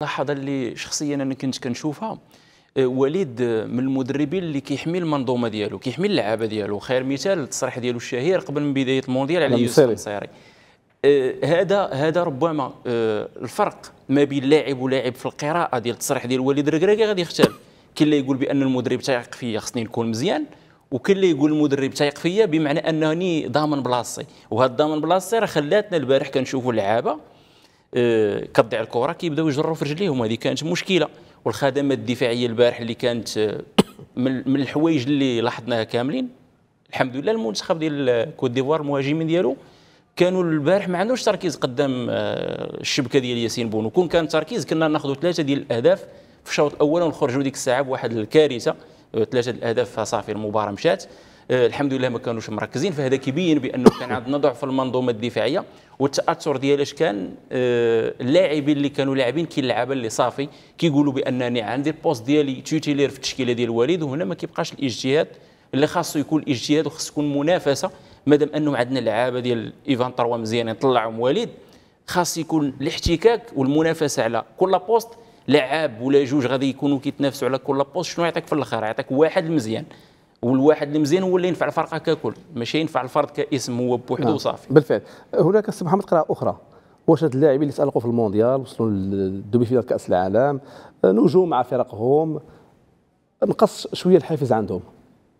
لاحظ اللي شخصيا انا كنت كنشوفها أه، وليد أه، من المدربين اللي كيحمي المنظومه ديالو كيحمي اللعابه ديالو خير مثال التصريح ديالو الشهير قبل من بدايه المونديال على يوسف النصيري أه، هذا هذا ربما الفرق ما بين لاعب ولاعب في القراءه ديال التصريح ديال وليد الركراكي غادي يختلف كاين اللي يقول بان المدرب تايق فيا خصني نكون مزيان وكاين اللي يقول المدرب تايق فيا بمعنى انني ضامن بلاصتي وهذا ضامن بلاصتي راه خلاتنا البارح كنشوفوا اللعابه آه، كضيع الكره كيبداو يجروا في رجليهم هذه كانت مشكله والخدمات الدفاعيه البارح اللي كانت آه، من الحوايج اللي لاحظناها كاملين الحمد لله المنتخب ديال كوت ديفوار المهاجمين ديالو كانوا البارح ما عندوش تركيز قدام آه، الشبكه ديال ياسين بونو كون كان تركيز كنا ناخذوا ثلاثه ديال الاهداف في الشوط الاول ونخرجوا ديك الساعه بواحد الكارثه ثلاثه الاهداف صافي المباراه مشات آه، الحمد لله ما كانوش مركزين فهذا كيبين بانه كان عندنا ضعف المنظومه الدفاعيه والتاثر ديالاش كان آه، اللاعبين اللي كانوا لاعبين كيلعبوا اللي صافي كيقولوا بانني عندي البوست ديالي تيتيلير في التشكيله ديال الوليد وهنا ما كيبقاش الاجتهاد اللي خاصو يكون الاجتهاد وخاص تكون منافسه مادام انه عندنا لعابه ديال ايفان طروا مزيانين طلعهم وليد خاص يكون الاحتكاك والمنافسه على كل بوست لعاب ولا جوج غادي يكونوا كيتنافسوا على كل بوست شنو يعطيك في الاخر يعطيك واحد المزيان والواحد اللي مزيان هو اللي ينفع الفرقه ككل ماشي ينفع الفرد كاسم هو بوحده نعم. وصافي بالفعل هناك سي محمد قراءه اخرى واش هاد اللاعبين اللي تالقوا في المونديال وصلوا للدوبي فينال كاس العالم نجوم مع فرقهم نقص شويه الحافز عندهم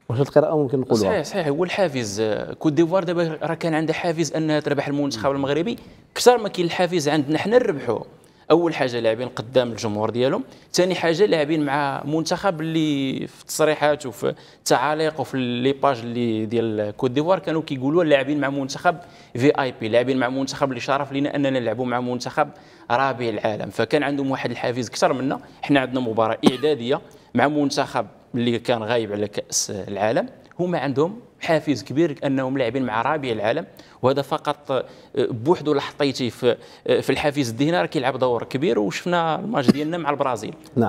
واش هاد القراءه ممكن نقولوها صحيح صحيح هو الحافز كوت ديفوار دابا راه كان عندها حافز انها تربح المنتخب المغربي كثر ما كاين الحافز عندنا حنا نربحوه اول حاجه لاعبين قدام الجمهور ديالهم ثاني حاجه لاعبين مع منتخب اللي في التصريحات وفي التعاليق وفي لي باج اللي ديال كوت ديفوار كانوا كيقولوا لاعبين مع منتخب في اي بي لاعبين مع منتخب اللي شرف لنا اننا نلعبوا مع منتخب رابع العالم فكان عندهم واحد الحافز اكثر منا حنا عندنا مباراه اعداديه مع منتخب اللي كان غايب على كاس العالم هما عندهم حافز كبير انهم لاعبين مع رابع العالم وهذا فقط آه، بوحده لحطيتي في آه، في الحافز الذهني راه كيلعب دور كبير وشفنا الماتش ديالنا مع البرازيل نعم.